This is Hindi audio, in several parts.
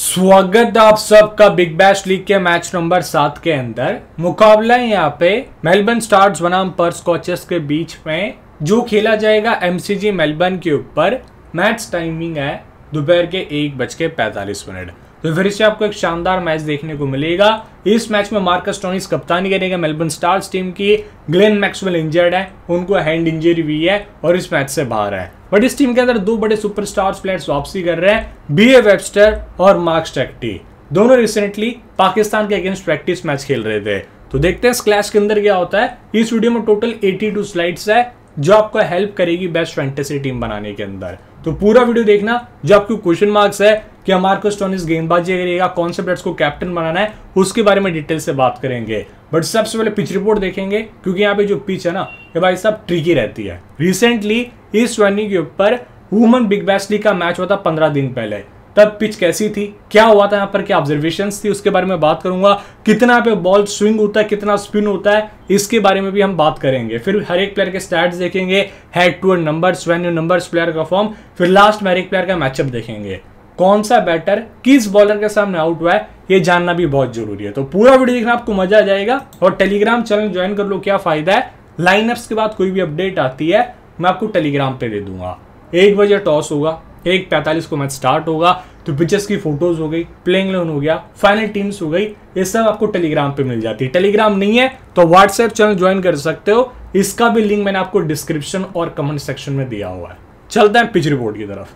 स्वागत है आप सबका बिग बैश लीग के मैच नंबर सात के अंदर मुकाबला है यहाँ पे मेलबर्न स्टार्स बनाम पर्स कोचेस के बीच में जो खेला जाएगा एमसीजी मेलबर्न के ऊपर मैच टाइमिंग है दोपहर के एक बज के पैतालीस मिनट तो फिर से आपको एक शानदार मैच देखने को मिलेगा इस मैच में मार्कस टोनिस कप्तानी करेगा मेलबर्न स्टार्स टीम की ग्लेन मैक्सवेल इंजर्ड है उनको हैंड इंजरी हुई है और इस मैच से बाहर है बट इस टीम के अंदर दो बड़े सुपरस्टार्स प्लेयर्स वापसी कर रहे हैं बी ए वेबस्टर और मार्क्स टेक्टी दोनों रिसेंटली पाकिस्तान के अगेंस्ट प्रैक्टिस मैच खेल रहे थे तो देखते हैं इस क्लैश के अंदर क्या होता है इस वीडियो में टोटल 82 स्लाइड्स है जो आपको हेल्प करेगी बेस्ट फैंटेसी टीम बनाने के अंदर तो पूरा वीडियो देखना जो आपके क्वेश्चन मार्क्स है कि मार्को स्टोनिस गेंदबाजी करेगा कौन से प्लेयर्स को कैप्टन बनाना है उसके बारे में डिटेल से बात करेंगे बट सबसे पहले पिच रिपोर्ट देखेंगे क्योंकि यहाँ पे जो पिच है ना ये भाई साहब ट्रिकी रहती है रिसेंटली इस वेन्यू के ऊपर वुमन बिग बैश लीग का मैच हुआ था पंद्रह दिन पहले तब पिच कैसी थी क्या हुआ था यहाँ पर क्या ऑब्जर्वेशन थी उसके बारे में बात करूंगा कितना पे बॉल स्विंग होता है कितना स्पिन होता है इसके बारे में भी हम बात करेंगे फिर हर एक प्लेयर के स्टैट्स देखेंगे head to number venue number player का फॉर्म फिर लास्ट में हर एक प्लेयर का मैचअप देखेंगे कौन सा बैटर किस बॉलर के सामने आउट हुआ है ये जानना भी बहुत जरूरी है तो पूरा वीडियो देखना आपको मजा आ जाएगा और टेलीग्राम चैनल ज्वाइन कर लो क्या फायदा है लाइनअप्स के बाद कोई भी अपडेट आती है मैं आपको टेलीग्राम पे दे दूंगा एक बजे टॉस होगा एक पैंतालीस को मैच स्टार्ट होगा तो पिचेस की फोटोज हो गई प्लेइंग लोन हो गया फाइनल टीम्स हो गई ये सब आपको टेलीग्राम पे मिल जाती है टेलीग्राम नहीं है तो व्हाट्सएप चैनल ज्वाइन कर सकते हो इसका भी लिंक मैंने आपको डिस्क्रिप्शन और कमेंट सेक्शन में दिया हुआ है चलते हैं पिच रिपोर्ट की तरफ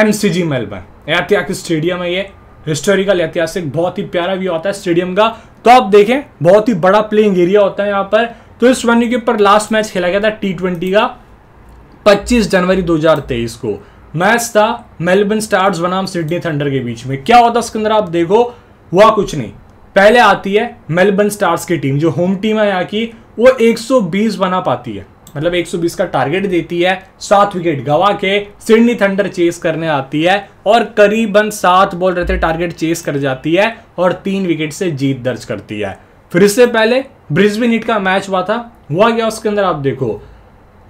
एम सी जी मेलबर्न ऐतिहासिक स्टेडियम है ये हिस्टोरिकल ऐतिहासिक बहुत ही प्यारा व्यू आता है स्टेडियम का तो आप देखें बहुत ही बड़ा प्लेइंग एरिया होता है यहाँ पर तो इस वेन्यू के ऊपर लास्ट मैच खेला गया था टी ट्वेंटी का 25 जनवरी 2023 को मैच था मेलबर्न स्टार्स बनाम सिडनी थंडर के बीच में क्या होता है आप देखो हुआ कुछ नहीं पहले आती है मेलबर्न स्टार्स की टीम जो होम टीम है यहाँ की वो 120 बना पाती है मतलब 120 का टारगेट देती है सात विकेट गवा के सिडनी थंडर चेस करने आती है और करीबन सात बॉल रहते टारगेट चेस कर जाती है और तीन विकेट से जीत दर्ज करती है फिर इससे पहले ब्रिस्बिन हिट का मैच हुआ था हुआ गया उसके अंदर आप देखो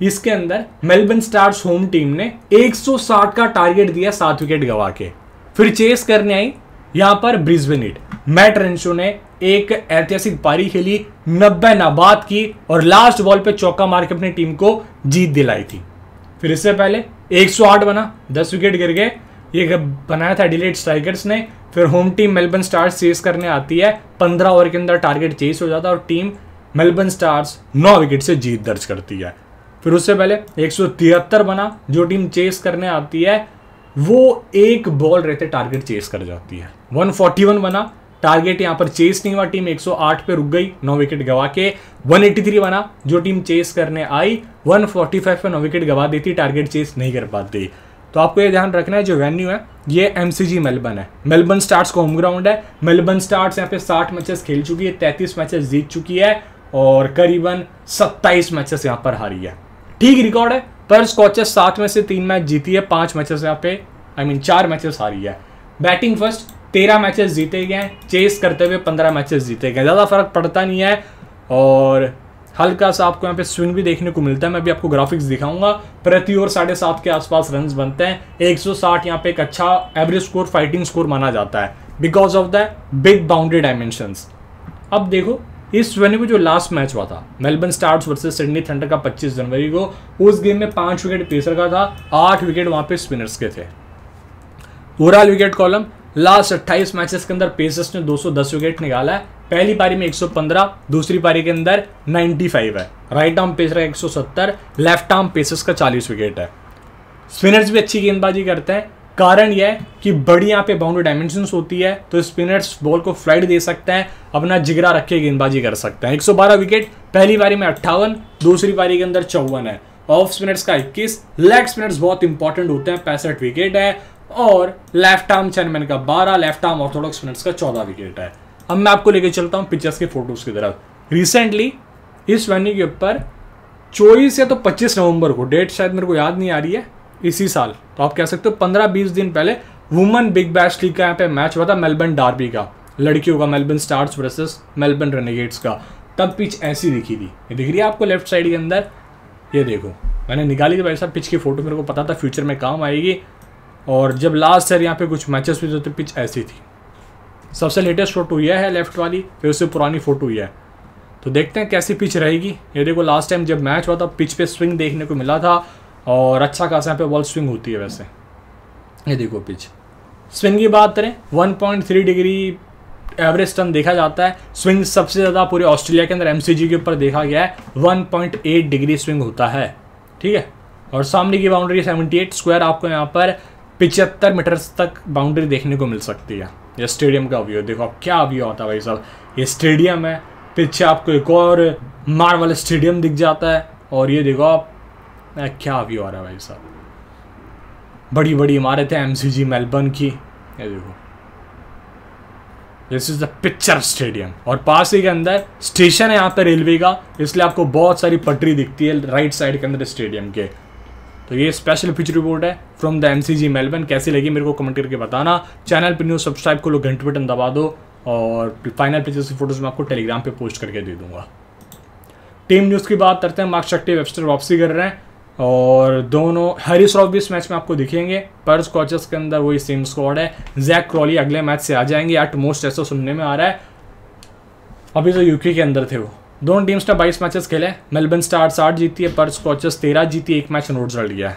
इसके अंदर मेलबर्न स्टार्स होम टीम ने 160 का टारगेट दिया सात विकेट गवा के फिर चेस करने आई यहां पर ब्रिस्बिन हिट मैट रेंशो ने एक ऐतिहासिक पारी खेली नब्बे नाबाद की और लास्ट बॉल पे चौका मार के अपनी टीम को जीत दिलाई थी फिर इससे पहले 108 बना 10 विकेट गिर गए ये बनाया था डिलेट स्ट्राइकर्स ने फिर home team Melbourne Stars chase करने आती है पंद्रह ओवर के अंदर टारगेट चेस हो जाता है और टीम मेलबर्न स्टार्स नौ विकेट से जीत दर्ज करती है फिर उससे पहले एक बना जो टीम चेस करने आती है वो एक बॉल रहते टारगेट चेस कर जाती है 141 बना टारगेट यहाँ पर चेस नहीं हुआ टीम 108 पे रुक गई नौ विकेट गवा के 183 बना जो टीम चेस करने आई 145 पे नौ विकेट गवा देती टारगेट चेस नहीं कर पाती तो आपको ये ध्यान रखना है जो वेन्यू है ये एम सी जी मेलबर्न है मेलबर्न स्टार्स का होम ग्राउंड है मेलबर्न स्टार्स यहाँ पे साठ मैचेस खेल चुकी है तैंतीस मैचेस जीत चुकी है और करीबन सत्ताईस मैचेस यहाँ पर हारी है ठीक रिकॉर्ड है पर स्कॉचेस सात में से तीन मैच जीती है पाँच मैचेस यहाँ पे आई I मीन mean, चार मैचेस हारी है बैटिंग फर्स्ट तेरह मैचेस जीते गए चेस करते हुए पंद्रह मैचेस जीते गए ज़्यादा फर्क पड़ता नहीं है और हल्का सा आपको यहाँ पे स्विंग भी देखने को मिलता है मैं भी आपको ग्राफिक्स दिखाऊंगा प्रति ओवर साढ़े सात के आसपास रन बनते हैं 160 सौ साठ यहाँ पे एक अच्छा एवरेज स्कोर फाइटिंग स्कोर माना जाता है because of the big boundary dimension अब देखो इस वेन्यू में जो लास्ट मैच हुआ था Melbourne Stars versus Sydney Thunder का पच्चीस जनवरी को उस गेम में पांच विकेट पेसर का था आठ विकेट वहां पर स्पिनर्स के थे overall wicket column last 28 matches के अंदर पेसर्स ने 210 विकेट निकाला है पहली पारी में 115 दूसरी पारी के अंदर 95 है राइट आर्म पेसर का 170 लेफ्ट आर्म पेसर्स का 40 विकेट है स्पिनर्स भी अच्छी गेंदबाजी करते हैं कारण यह है कि बड़ी यहाँ पे बाउंड्री डायमेंशन होती है तो स्पिनर्स बॉल को फ्लाइट दे सकते हैं अपना जिगरा रख के गेंदबाजी कर सकते हैं 112 विकेट पहली पारी में अट्ठावन दूसरी पारी के अंदर चौवन है ऑफ स्पिनर्स का 21 लेग स्पिनर्स बहुत इंपॉर्टेंट होते हैं पैंसठ विकेट है और लेफ्ट आर्म चैनमैन का 12 लेफ्ट आर्म ऑर्थोडॉक्स स्पिनर्स का 14 विकेट है अब मैं आपको लेके चलता हूँ पिक्चर्स के फोटोज़ की तरफ रिसेंटली इस वेन्यू के ऊपर चौबीस या तो पच्चीस नवंबर को डेट शायद मेरे को याद नहीं आ रही है इसी साल तो आप कह सकते हो पंद्रह बीस दिन पहले वुमन बिग बैश लीग का यहाँ पे मैच हुआ था मेलबर्न डार्बी का लड़कियों का Melbourne Stars versus Melbourne Renegades का तब पिच ऐसी दिखी थी ये दिख रही है आपको लेफ्ट साइड के अंदर ये देखो मैंने निकाली थी भाई साहब पिच की फ़ोटो मेरे को पता था फ्यूचर में काम आएगी और जब लास्ट ईयर यहाँ पे कुछ मैचेस हुए थे तो पिच तो ऐसी थी सबसे लेटेस्ट फोटो यह है लेफ्ट वाली फिर उससे पुरानी फ़ोटो यह है तो देखते हैं कैसी पिच रहेगी ये देखो लास्ट टाइम जब मैच हुआ था पिच पे स्विंग देखने को मिला था और अच्छा खासा यहाँ पे बॉल स्विंग होती है वैसे ये देखो पिच स्विंग की बात करें 1.3 डिग्री एवरेज टर्न देखा जाता है स्विंग सबसे ज़्यादा पूरे ऑस्ट्रेलिया के अंदर एम के ऊपर देखा गया है वन डिग्री स्विंग होता है ठीक है और सामने की बाउंड्री 78 स्क्वायर आपको यहाँ पर पिचहत्तर मीटर्स तक बाउंड्री देखने को मिल सकती है ये स्टेडियम का व्यू देखो क्या व्यू होता है भाई साहब ये स्टेडियम है पीछे आपको एक और मार्वल स्टेडियम दिख जाता है और ये देखो आप क्या व्यू आ रहा है भाई साहब बड़ी बड़ी इमारतें एम सी जी मेलबर्न की ये देखो this is the picture stadium और पास ही के अंदर स्टेशन है यहाँ पे रेलवे का इसलिए आपको बहुत सारी पटरी दिखती है राइट साइड के अंदर स्टेडियम के तो ये स्पेशल फीचर रिपोर्ट है फ्रॉम द एमसीजी जी मेलबर्न कैसी लगी मेरे को कमेंट करके बताना चैनल पर न्यू सब्सक्राइब करो घंटे बटन दबा दो और फाइनल पिक्चर्स की फोटोज़ मैं आपको टेलीग्राम पे पोस्ट करके दे दूंगा टीम न्यूज़ की बात करते हैं मार्क शक्टी वेबस्टर वापसी कर रहे हैं और दोनों हरी श्रॉफ भी इस मैच में आपको दिखेंगे पर्स कॉचेस के अंदर वही सेम स्क्वाड है जैक क्रॉली अगले मैच से आ जाएंगे एट मोस्ट ऐसा सुनने में आ रहा है अभी तो यूके के अंदर थे वो दोनों टीम्स ने बाईस मैचेस खेले मेलबर्न स्टार्स आठ जीती है पर स्कॉचेस तेरह जीती एक मैच नोट रल गया है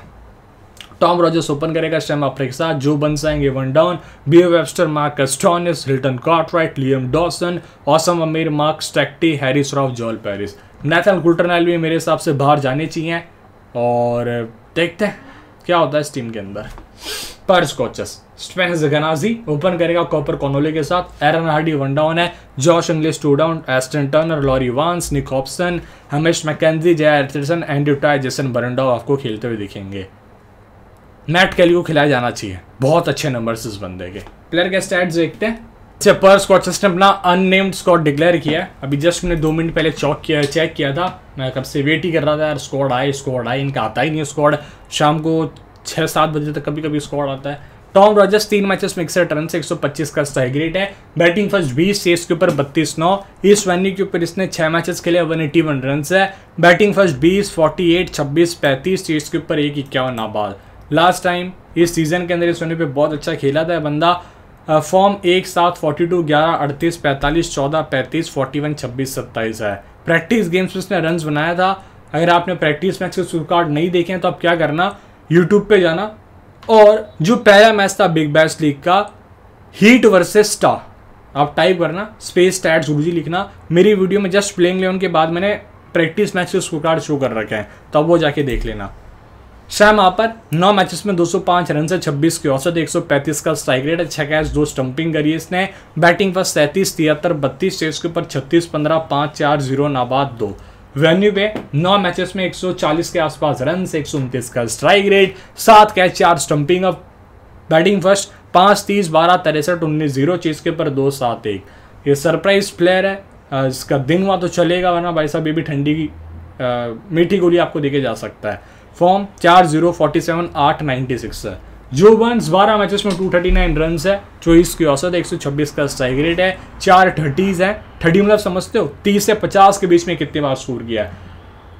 टॉम रॉजर्स ओपन करेगा स्टैम अफ्रिक के साथ जो बन जाएंगे one down B Webster Mark Stoinis Hilton Cartwright Liam Dawson Usama Mir Mark Steketee Haris Rauf Joel Paris Nathan Ellis भी मेरे हिसाब से बाहर जाने चाहिए और देखते हैं क्या होता है इस टीम के अंदर पर स्कॉचस स्टैन जगनाजी ओपन करेगा कॉपर कॉनोले के साथ एरन हार्डी वन डाउन है Josh Inglis two down Ashton Turner Laurie Evans Nick option हमेश मैकेजी जय एथरसन एंड्रू टाई जैसन बरंडाओ आपको खेलते हुए दिखेंगे मैट कैली को खिलाया जाना चाहिए बहुत अच्छे नंबर्स इस बंदे के प्लेयर के स्टैट्स देखते हैं से पर स्कॉटस ने अपना अननेम्ड स्कॉट डिक्लेयर किया है अभी जस्ट मैंने दो मिनट पहले चौक किया चेक किया था मैं कब से वेट ही कर रहा था यार स्कॉड आए स्कॉड आए इनका आता ही नहीं स्कॉड शाम को छः सात बजे तक कभी कभी स्कोर आता है टॉम रॉजर्स तीन मैचेस में इकसठ रन से 125 का सही ग्रेट है बैटिंग फर्स्ट 20 सेस के ऊपर 32 नौ इस वेन्यू के ऊपर इसने छह मैचेस खेले 181 रन है बैटिंग फर्स्ट 20 48 26 35 सेस के ऊपर एक इक्यावन नाबाद लास्ट टाइम इस सीजन के अंदर इस वेन्यू पे बहुत अच्छा खेला था बंदा फॉर्म एक सात फोर्टी टू ग्यारह अड़तीस पैंतालीस चौदह पैंतीस फोर्टी वन छब्बीस सत्ताईस है प्रैक्टिस गेम्स में इसने रन बनाया था अगर आपने प्रैक्टिस मैच के स्कोर कार्ड नहीं देखे हैं तो आप क्या करना यूट्यूब पे जाना और जो पहला मैच था बिग बैस लीग का हीट वर्सेस स्टार आप टाइप करना स्पेस टैट गुरुजी लिखना मेरी वीडियो में जस्ट प्लेइंग लेवन के बाद मैंने प्रैक्टिस मैच से उसको कार्ड शो कर रखे हैं तो वो जाके देख लेना सैम आपर नौ मैचेस में 205 रन से 26 की औसत 135 का स्ट्राइक रेट छः कैच दो स्टंपिंग करी इसने बैटिंग पर सैंतीस तिहत्तर बत्तीस चेस के ऊपर छत्तीस पंद्रह पाँच चार जीरो नाबाद दो वेन्यू पे नौ मैचेस में 140 के आसपास रन एक का स्ट्राइक रेट सात कैच चार स्टंपिंग अप बैटिंग फर्स्ट पाँच तीस बारह तिरसठ उन्नीस जीरो चीज़ के पर दो सात एक ये सरप्राइज प्लेयर है इसका दिन हुआ तो चलेगा वरना भाई साहब ये भी ठंडी की मीठी गोली आपको देखे जा सकता है फॉर्म चार जीरो फोर्टी सेवन आठ नाइन्टी सिक्स है जो वंस बारह मैचेस में 239 रन है चौबीस की औसत 126 का स्ट्राइक रेट है चार थर्टीज है थर्टी मतलब समझते हो तीस से पचास के बीच में कितने बार स्कोर किया है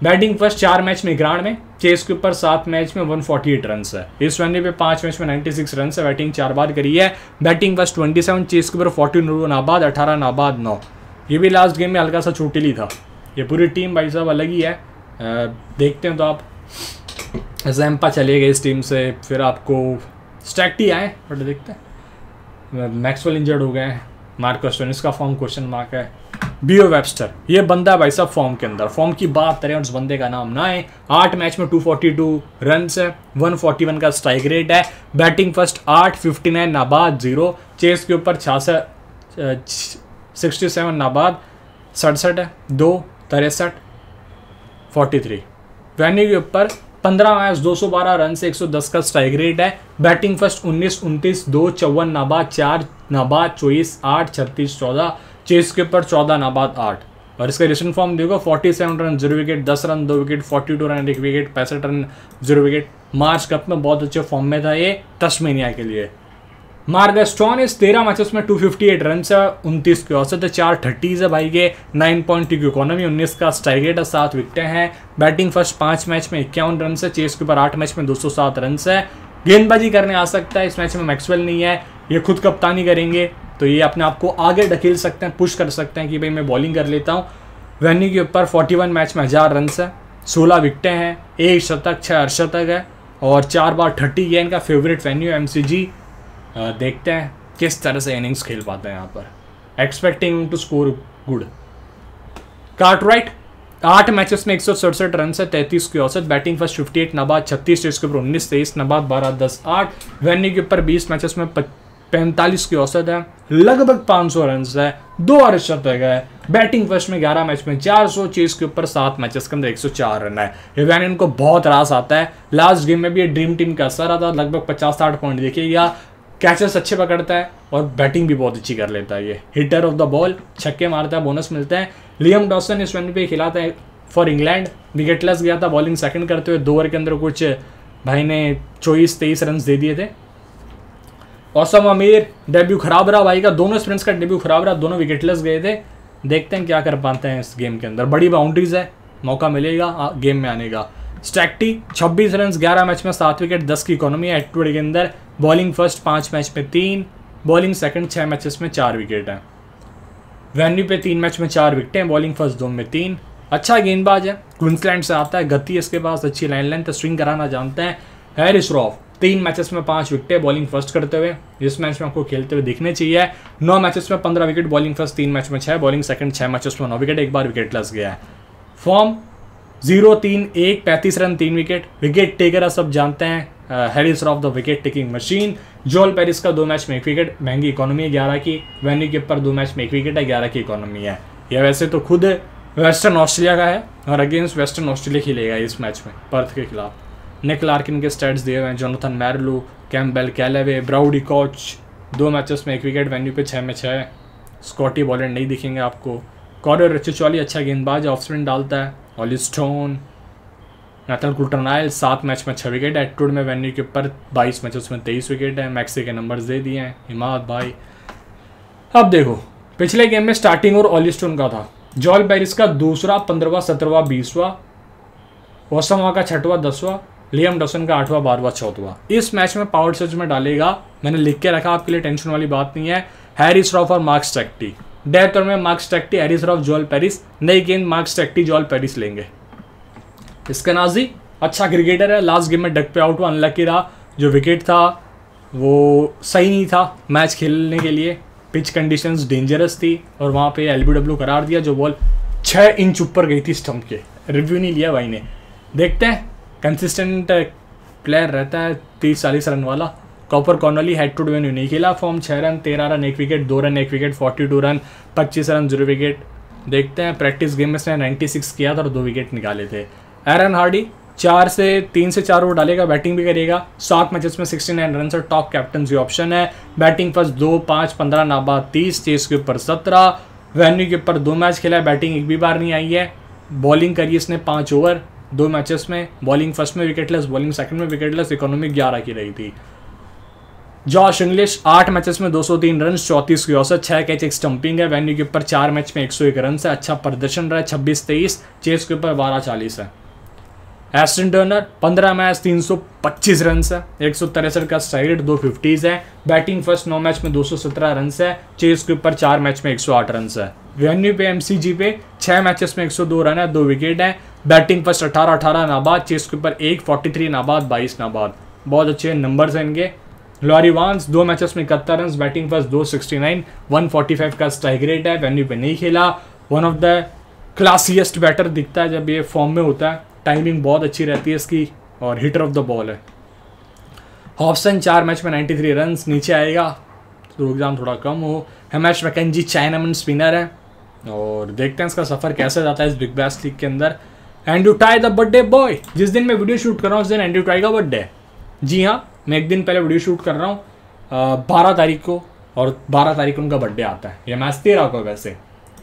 बैटिंग फर्स्ट चार मैच में ग्रांड में चेस के ऊपर सात मैच में 148 फोर्टी एट रन है इस वनडे पे पांच मैच में 96 सिक्स रन है बैटिंग चार बार करी है बैटिंग फर्स्ट 27 चेस के ऊपर फोर्टी रन नाबाद अठारह नाबाद नौ ये भी लास्ट गेम में हल्का सा चोटिली था ये पूरी टीम भाई साहब अलग ही है आ, देखते हैं तो आप जैम्पा चले गए इस टीम से फिर आपको स्ट्रैक्टी आए बट देखते हैं मैक्सवेल मतलब इंजर्ड हो गए मार्क क्वेश्चन का फॉर्म क्वेश्चन मार्क है ओ वेबस्टर ये बंदा भाई साहब फॉर्म के अंदर फॉर्म की बात करें उस बंदे का नाम ना है आठ मैच में 242 रन है 141 का स्ट्राइक रेट है बैटिंग फर्स्ट आठ फिफ्टी नाइन नाबाद जीरो चेस के ऊपर छियासठ सिक्सटी सेवन नाबाद सड़सठ है दो तिरसठ फोर्टी थ्री वैन्यू के ऊपर पंद्रह मैच 212 रन से 110 का स्ट्राइक रेट है बैटिंग फर्स्ट उन्नीस उनतीस दो चौवन नाबा चार नाबा चौबीस आठ छत्तीस चौदह चेस के ऊपर चौदह नाबाद आठ और इसका रिसेंट फॉर्म देखो 47 रन जीरो विकेट 10 रन दो विकेट 42 रन एक विकेट पैंसठ run zero wicket March cup में बहुत अच्छे फॉर्म में था ये तस्मेनिया के लिए स्टॉन इस तेरह मैचेस में 258 रन है उनतीस की औसत है चार थर्टीज है भाई के नाइन पॉइंट की इकोनॉमी उन्नीस का स्ट्राइकेट है सात विकटें हैं बैटिंग फर्स्ट पाँच मैच में इक्यावन रन है चेस के ऊपर आठ मैच में 207 रन है गेंदबाजी करने आ सकता है इस मैच में मैक्सवेल नहीं है ये खुद कप्तानी करेंगे तो ये अपने आप को आगे ढकेल सकते हैं पुश कर सकते हैं कि भाई मैं बॉलिंग कर लेता हूँ वेन्यू के ऊपर वन मैच में हज़ार रन है सोलह विकटें हैं एक शतक छः अर्शतक है और चार बार थर्टी ये इनका favourite venue M C G देखते हैं किस तरह से इनिंग्स खेल पाते हैं यहाँ पर expecting to score good cart right आठ मैचेस में एक सौ सड़सठ रन से तैंतीस की औसत बैटिंग फर्स्ट फिफ्टी एट नबाद छत्तीस टेस्ट के ऊपर उन्नीस तेईस नबाद बारह दस आठ वेन्यू के ऊपर बीस मैचेस में पैंतालीस की औसत है लगभग पाँच सौ रन है दो शर्त रह गए बैटिंग फर्स्ट में ग्यारह मैच में चार सौ चीज के ऊपर सात मैचेस के अंदर एक सौ चार रन है इवेन इनको बहुत रास आता है लास्ट गेम में भी ये ड्रीम टीम का असर आता लगभग पचास साठ पॉइंट देखिए या कैचेस अच्छे पकड़ता है और बैटिंग भी बहुत अच्छी कर लेता है ये हिटर ऑफ द बॉल छक्के मारता है बोनस मिलता है लियम डॉसन इस वन पे खिलाता है फॉर इंग्लैंड विकेटलेस गया था बॉलिंग सेकंड करते हुए दो ओवर के अंदर कुछ भाई ने चौबीस तेईस रन दे दिए थे औसम अमीर डेब्यू खराब रहा भाई का दोनों स्प्रिंट्स का डेब्यू खराब रहा दोनों विकेटलेस गए थे देखते हैं क्या कर पाते हैं इस गेम के अंदर बड़ी बाउंड्रीज है मौका मिलेगा गेम में आने का स्टैक्टी 26 रन 11 मैच में सात विकेट 10 की इकोनॉमी है एटवुड के अंदर बॉलिंग फर्स्ट पाँच मैच में तीन बॉलिंग सेकंड छः मैचेस में चार विकेट हैं वेन्यू पे तीन मैच में चार विकेटें हैं बॉलिंग फर्स्ट दो में तीन अच्छा गेंदबाज है क्विंसलैंड से आता है गति इसके पास अच्छी लाइन लेंथ स्विंग कराना जानते हैं हैरिस रॉफ तीन मैचेस में पांच विकेटें बॉलिंग फर्स्ट करते हुए इस मैच में आपको खेलते हुए दिखने चाहिए नौ मैचेस में पंद्रह विकेट बॉलिंग फर्स्ट तीन मैच में छः बॉलिंग सेकंड छह मैचेस में नौ विकेट एक बार विकेट लस गया है फॉर्म जीरो तीन एक पैंतीस रन तीन विकेट विकेट टेकर आप सब जानते हैं Haris Rauf the wicket taking machine Joel Paris का दो मैच में एक विकेट महंगी इकोनॉमी है ग्यारह की वेन्यू के दो मैच में एक विकेट है ग्यारह की इकोनॉमी है यह वैसे तो खुद वेस्टर्न ऑस्ट्रेलिया का है और अगेंस्ट वेस्टर्न ऑस्ट्रेलिया खेलेगा इस मैच में पर्थ के खिलाफ निक लार्किन के स्टैट्स दिए हुए हैं जोनाथन मैरलू कैम्बेल कैलेवे ब्राउडी कॉच दो मैचेस में एक विकेट वेन्यू पे छः में छः स्कॉटी बॉलर नहीं दिखेंगे आपको कॉरर रचिचौली अच्छा गेंदबाज ऑफ स्पिन डालता है ऑली स्टोन नेथन कुटरनाइल सात मैच में छः विकेट है टूड में वेन्यू के ऊपर बाईस मैच में तेईस विकेट है मैक्सी के नंबर दे दिए हैं हिमाद भाई अब देखो पिछले गेम में स्टार्टिंग और ऑली स्टोन का था जॉल बैरिस का दूसरा पंद्रवा सत्रवा बीसवा ओसमा का छठवा दसवा लियम डसन का आठवां बारहवा चौथवा इस मैच में पावर सर्च में डालेगा मैंने लिख के रखा आपके लिए टेंशन वाली बात नहीं है हैरी श्रॉफ और मार्क्स टैक्टी डेथ और में Marks Steketee Haris Rauf Joel Paris नई गेंद मार्क्स टैक्टी जॉल पेरिस लेंगे नाजी अच्छा क्रिकेटर है लास्ट गेम में डक पे आउट हुआ अनलकी रहा जो विकेट था वो सही नहीं था मैच खेलने के लिए पिच कंडीशंस डेंजरस थी और वहाँ पे एल करार दिया जो बॉल छः इंच ऊपर गई थी स्टम्प के रिव्यू नहीं लिया भाई ने देखते हैं कंसिस्टेंट प्लेयर रहता है तीस चालीस रन वाला Cooper Connolly had to do an form छः रन तेरह रन एक विकेट दो रन एक विकेट फोर्टी टू रन पच्चीस रन जीरो विकेट देखते हैं प्रैक्टिस गेम में इसने नाइन्टी सिक्स किया था और दो विकेट निकाले थे एरन हार्डी चार से तीन से चार ओवर डालेगा बैटिंग भी करेगा सात मैचेस में सिक्सटी नाइन रन और टॉप कैप्टन की ऑप्शन है बैटिंग फर्स्ट दो पाँच पंद्रह नाबा तीस चेस के ऊपर सत्रह वेन्यू के ऊपर दो मैच खेला है बैटिंग एक भी बार नहीं आई है बॉलिंग करी इसने पाँच ओवर दो मैचेस में बॉलिंग फर्स्ट में विकेटलेस बॉलिंग सेकंड में विकेटलेस इकोनॉमिक ग्यारह की रही थी जॉश इंग्लिश आठ मैचेस में 203 रन चौंतीस की औसत छः कैच एक स्टंपिंग है वेन्यू के ऊपर चार मैच में 101 रन है अच्छा प्रदर्शन रहा है छब्बीस तेईस चेस के ऊपर बारह चालीस है एस्टन टर्नर 15 मैच 325 रन है एक सौ तिरसठ का स्ट्राइक रेट दो फिफ्टीज़ है बैटिंग फर्स्ट नौ मैच में 217 रन है चेस के ऊपर चार मैच में 108 रन है वेन्यू पे एमसीजी पे छः मैचेस में 102 रन है दो विकेट है बैटिंग फर्स्ट 18 18 नाबाद चेस के ऊपर एक 43 नाबाद 22 नाबाद बहुत अच्छे नंबर्स हैं इनके लॉरी वांस दो मैचेस में इकहत्तर रन बैटिंग फर्स्ट दो sixty nine one forty five का स्ट्राइक रेट है वेन्यू पे नहीं खेला one of the classiest batter दिखता है जब ये फॉर्म में होता है टाइमिंग बहुत अच्छी रहती है इसकी और हिटर ऑफ द बॉल है हॉपसन चार मैच में नाइन्टी थ्री रन नीचे आएगा तो एग्ज़ाम थोड़ा कम हो हेमैश मैकेजी चाइनामन स्पिनर है और देखते हैं इसका सफ़र कैसे जाता है इस बिग बैस लीग के अंदर Andrew Tye the birthday boy जिस दिन मैं वीडियो शूट कर रहा हूँ उस दिन एंड यू टाई का बर्थडे जी हाँ मैं एक दिन पहले वीडियो शूट कर रहा हूँ बारह तारीख को और बारह तारीख को उनका बर्थडे आता है ये मैच तेरह को वैसे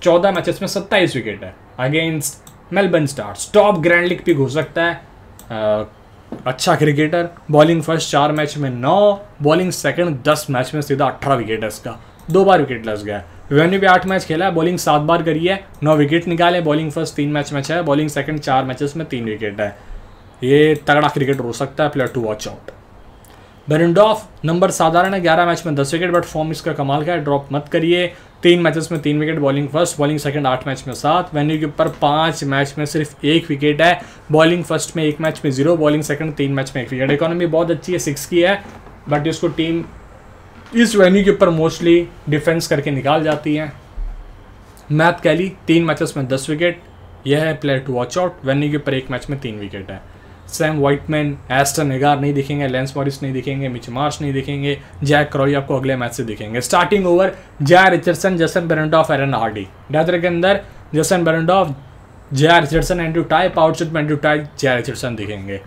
चौदह मैचेस में सत्ताईस विकेट है against Melbourne Stars top grand league भी घो सकता है आ, अच्छा क्रिकेटर बॉलिंग फर्स्ट चार मैच में नौ बॉलिंग सेकंड दस मैच में सीधा अठारह विकेट है इसका दो बार विकेट लस गया वेन्यू भी आठ मैच खेला है बॉलिंग सात बार करी है नौ विकेट निकाले बॉलिंग फर्स्ट तीन मैच में है बॉलिंग सेकंड चार मैचेस में तीन विकेट है ये तगड़ा क्रिकेट हो सकता है player to watch out Behrendorff number साधारण है ग्यारह मैच में दस विकेट बट फॉर्म इसका कमाल का है ड्रॉप मत करिए तीन मैचेस में तीन wicket bowling first bowling second आठ मैच में सात वेन्यू के ऊपर पांच मैच में सिर्फ एक विकेट है बॉलिंग फर्स्ट में एक मैच में जीरो बॉलिंग सेकंड तीन मैच में एक विकेट इकोनॉमी बहुत अच्छी है सिक्स की है बट इसको टीम इस वेन्यू के ऊपर मोस्टली डिफेंस करके निकाल जाती है मैथ कैली तीन मैचेस में दस विकेट यह है player to watch out venue के ऊपर एक मैच में तीन विकेट है सैम वाइटमैन एस्टन निगार नहीं दिखेंगे लेंस मॉरिस नहीं दिखेंगे मिच मार्श नहीं दिखेंगे जैक क्रॉली आपको अगले मैच से दिखेंगे starting over Jhye Richardson Jason Behrendorff Aaron Hardie डैदर के अंदर Jason Behrendorff Jhye Richardson Andrew Tye आउटशुट में एंड्रू टाई जया रिचर्डसन दिखेंगे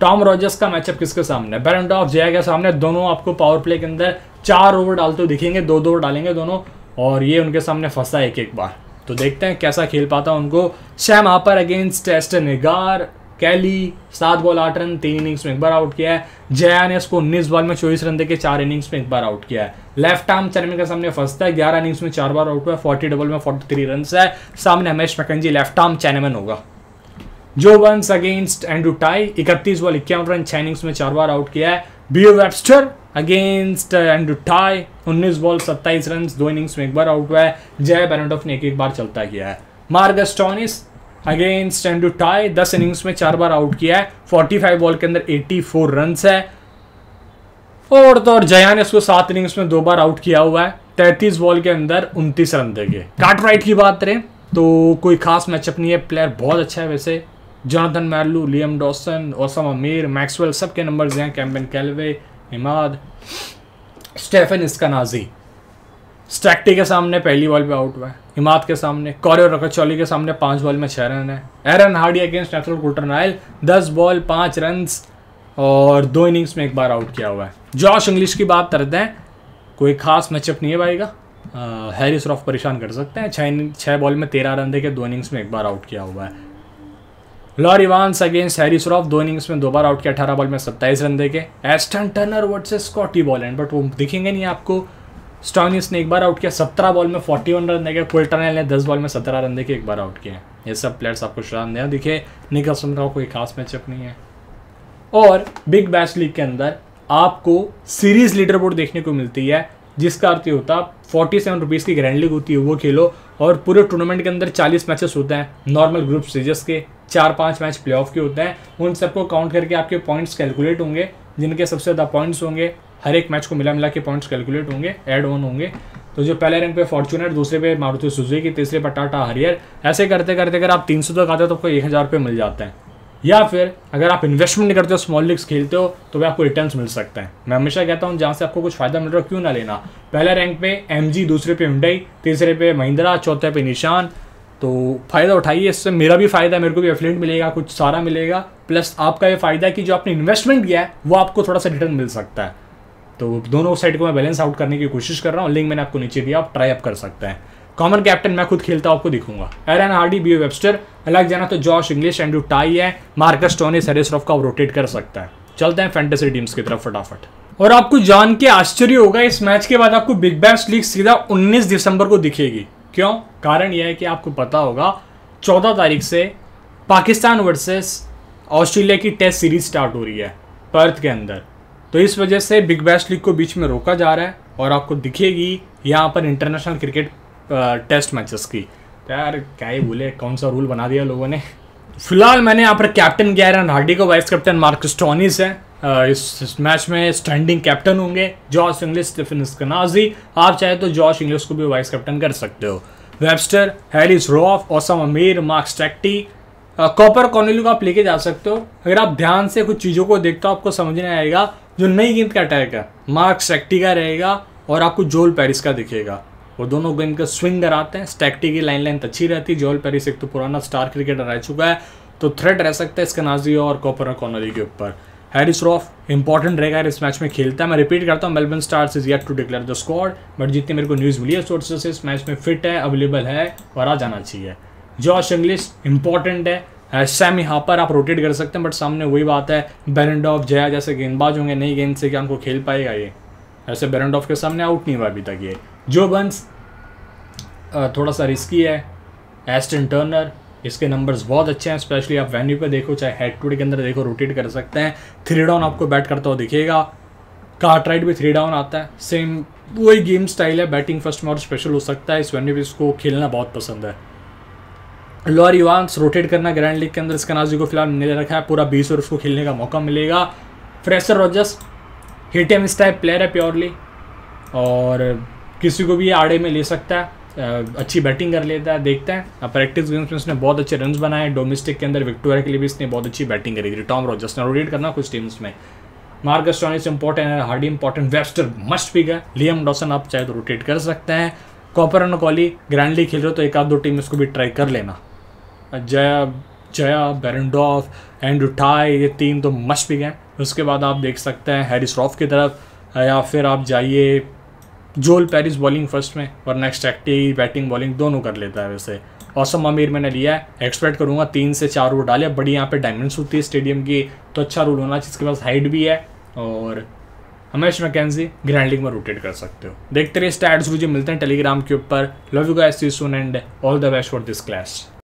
टॉम रॉजर्स का मैचअप किसके सामने बेरेंडॉफ जया के सामने दोनों आपको पावर प्ले के अंदर चार ओवर डालते दिखेंगे दो दो ओवर डालेंगे दोनों और ये उनके सामने फंसा एक एक बार तो देखते हैं कैसा खेल पाता उनको शैम आपर अगेंस्ट टेस्ट निगार कैली सात बॉल आठ रन तीन इनिंग्स में एक बार आउट किया है जया ने इसको उन्नीस बॉल में चौबीस रन देकर चार इनिंग्स में एक बार आउट किया है लेफ्ट आर्म चर्मी के सामने फंसता है ग्यारह इनिंग्स में चार बार आउट हुआ है फोर्टी डबल में फोर्टी थ्री रन है सामने Hamish McKenzie left arm chinaman होगा जो वंस अगेंस्ट एंड्रू टाई इकतीस बॉल इक्यावन रन छह इनिंग्स में चार बार आउट किया है Beau Webster against Andrew Tye उन्नीस बॉल सत्ताईस रन दो इनिंग्स में एक बार आउट हुआ है जय बैनडॉफ ने एक एक बार चलता किया है मार्ग स्टॉनिस अगेन स्टैंड टू टाई दस इनिंग्स में चार बार आउट किया है फोर्टी फाइव बॉल के अंदर एट्टी फोर रन है और तो और जया ने उसको सात इनिंग्स में दो बार आउट किया हुआ है तैतीस बॉल के अंदर उनतीस रन दे काट राइट की बात करें तो कोई खास मैचअप नहीं है प्लेयर बहुत अच्छा है वैसे Jonathan Merlo Liam Dawson Usama Mir Maxwell सब के नंबर्स हैं कैम्बन कैलवे इमाद स्टेफन इसका नाजी स्ट्रैक्टी के सामने पहली बॉल पे आउट हुआ है हिमात के सामने कॉरियो चौली के सामने पांच बॉल में छः रन है Aaron Hardie against Coulter Nile दस बॉल पांच रन और दो इनिंग्स में एक बार आउट किया हुआ है जॉश इंग्लिश की बात करते हैं कोई खास मैचअप नहीं है भाई का हैरिस रॉफ परेशान कर सकते हैं छः छः बॉल में तेरह रन देखे दो इनिंग्स में एक बार आउट किया हुआ है Laurie Evans against Haris Rauf दो इनिंग्स में दो बार आउट किया अठारह बॉल में सत्ताईस रन देखे Ashton Turner versus Scotty Boland but वो दिखेंगे नहीं आपको स्टॉनिस ने एक बार आउट किया सत्रह बॉल में फोर्टी वन रन देखे कुल्टनल ने दस बॉल में सत्रह रन देखे एक बार आउट किए ये सब प्लेयर्स आपको शान दिया दिखे सुन का कोई खास मैचअप नहीं है और बिग बैश लीग के अंदर आपको सीरीज लीडर बोर्ड देखने को मिलती है जिसका अर्थ ये होता है फोर्टी सेवन रुपीज़ की ग्रैंड लीग होती है वो खेलो और पूरे टूर्नामेंट के अंदर चालीस मैचेस होते हैं नॉर्मल ग्रुप स्टेजेस के चार पांच मैच प्लेऑफ के होते हैं उन सबको काउंट करके आपके पॉइंट्स कैलकुलेट होंगे जिनके सबसे ज़्यादा पॉइंट्स होंगे हर एक मैच को मिला मिला के पॉइंट्स कैलकुलेट होंगे एड ऑन होंगे तो जो पहले रैंक पे फॉर्चुनर दूसरे पे मारुति सुजुकी तीसरे पर टाटा हरियर ऐसे करते करते अगर आप तीन सौ तक तो आते हो तो आपको एक हज़ार रुपये मिल जाते हैं या फिर अगर आप इन्वेस्टमेंट करते हो स्मॉल लीग्स खेलते हो तो भी आपको रिटर्न मिल सकते हैं मैं हमेशा कहता हूँ जहाँ से आपको कुछ फायदा मिल रहा है क्यों ना लेना पहले रैंक पे एम दूसरे पे हुडाई तीसरे पे महिंद्रा चौथे पे निशान तो फ़ायदा उठाइए इससे मेरा भी फ़ायदा है मेरे को भी एफिलेंट मिलेगा कुछ सारा मिलेगा प्लस आपका ये फ़ायदा है कि जो आपने इन्वेस्टमेंट किया है वो आपको थोड़ा सा रिटर्न मिल सकता है तो दोनों साइड को मैं बैलेंस आउट करने की कोशिश कर रहा हूँ लिंक मैंने आपको नीचे दिया आप ट्राई अप कर सकते हैं कॉमन कैप्टन मैं खुद खेलता हूँ आपको दिखूंगा एरन हार्डी बी वेबस्टर अलग जाना तो जॉश इंग्लिश एंड्रू टाई है मार्कस टोनी सरेसरफ का रोटेट कर सकता है चलते हैं फैंटेसी टीम्स की तरफ फटाफट और आपको जान के आश्चर्य होगा इस मैच के बाद आपको बिग बैश लीग सीधा 19 दिसंबर को दिखेगी क्यों कारण यह है कि आपको पता होगा 14 तारीख से पाकिस्तान वर्सेस ऑस्ट्रेलिया की टेस्ट सीरीज स्टार्ट हो रही है पर्थ के अंदर तो इस वजह से बिग बैश लीग को बीच में रोका जा रहा है और आपको दिखेगी यहाँ पर इंटरनेशनल क्रिकेट टेस्ट मैचेस की तो यार क्या ही बोले कौन सा रूल बना दिया लोगों ने फिलहाल मैंने यहाँ पर कैप्टन गैरन हार्डी को वाइस कैप्टन मार्क स्टोनिस है इस, इस मैच में स्टैंडिंग कैप्टन होंगे जॉर्ज इंग्लिश स्टीफन स्कनाजी आप चाहे तो जॉर्ज इंग्लिश को भी वाइस कैप्टन कर सकते हो Webster Haris Rauf Usama Mir Mark Steketee Cooper Connolly को आप लेके जा सकते हो अगर आप ध्यान से कुछ चीज़ों को देखते हो आपको समझ में आएगा जो नई गेंद का अटैक है मार्क सेक्टी का रहेगा और आपको जोल पेरिस का दिखेगा और दोनों गेंद का स्विंग कराते हैं स्टैक्टी की लाइन लेंथ अच्छी रहती है जोल पेरिस एक तो पुराना स्टार क्रिकेटर रह चुका है तो थ्रेट रह सकता है इसका नाजी और कॉपर कॉनरी के ऊपर हैरिस रॉफ इंपॉर्टेंट रहेगा इस मैच में खेलता है मैं रिपीट करता हूँ Melbourne Stars is yet to declare the squad but जितनी मेरे को न्यूज़ मिली है सोर्सेस से इस मैच में फिट है अवेलेबल है और आ जाना चाहिए जॉश इंग्लिश इंपॉर्टेंट है सैम uh, यहाँ पर आप रोटेट कर सकते हैं बट सामने वही बात है बेरेंडॉफ जया जैसे गेंदबाज होंगे नई गेंद से क्या उनको खेल पाएगा ये ऐसे बेरेंडॉफ के सामने आउट नहीं हुआ अभी तक ये जो बंस uh, थोड़ा सा रिस्की है एस्टन टर्नर इसके नंबर्स बहुत अच्छे हैं स्पेशली आप वेन्यू पे देखो चाहे हेड टू के अंदर देखो रोटेट कर सकते हैं थ्री डाउन आपको बैट करता हुआ दिखेगा कार्ट राइट भी थ्री डाउन आता है सेम वही गेम स्टाइल है बैटिंग फर्स्ट में और स्पेशल हो सकता है इस वेन्यू पे इसको खेलना बहुत पसंद है लॉर यूवांस रोटेट करना ग्रैंड लीग के अंदर इसका नाजी को फिलहाल मिल रखा है पूरा बीस और उसको खेलने का मौका मिलेगा फ्रेशर रॉजर्स हिट एम इस टाइप प्लेयर है प्योरली और किसी को भी आड़े में ले सकता है अच्छी बैटिंग कर लेता है देखते हैं प्रैक्टिस गेम्स में उसने बहुत अच्छे रन बनाए डोमेस्टिक के अंदर विक्टोरिया के लिए भी इसने बहुत अच्छी बैटिंग करी थी टॉम रॉजर्स ने रोटेट करना कुछ टीम्स में मार्कस टॉनिस इंपॉर्टेंट है Hardie important Webster must pick है लियम डॉसन आप चाहे तो रोटेट कर सकते हैं कॉपर एंड कॉली ग्रैंडली खेल रहे हो तो एक आध दो टीम इसको भी ट्राई कर लेना जया जया बेरेंडॉफ एंड टाई ये तीन तो मश भी गए उसके बाद आप देख सकते हैं हैरिस रॉफ की तरफ या फिर आप जाइए जोल पेरिस बॉलिंग फर्स्ट में और नेक्स्ट एक्टिव बैटिंग बॉलिंग दोनों कर लेता है वैसे औसम अमीर मैंने लिया है एक्सपेक्ट करूँगा तीन से चार रोल डाले बड़ी यहाँ पे डायमेंड्स होती है स्टेडियम की तो अच्छा रोल होना जिसके पास हाइट भी है और हमेश मैकेजी ग्रैंड लीग में रोटेट कर सकते हो देखते रहिए स्टैट्स मुझे मिलते हैं टेलीग्राम के ऊपर love you guys see soon and all the best for this class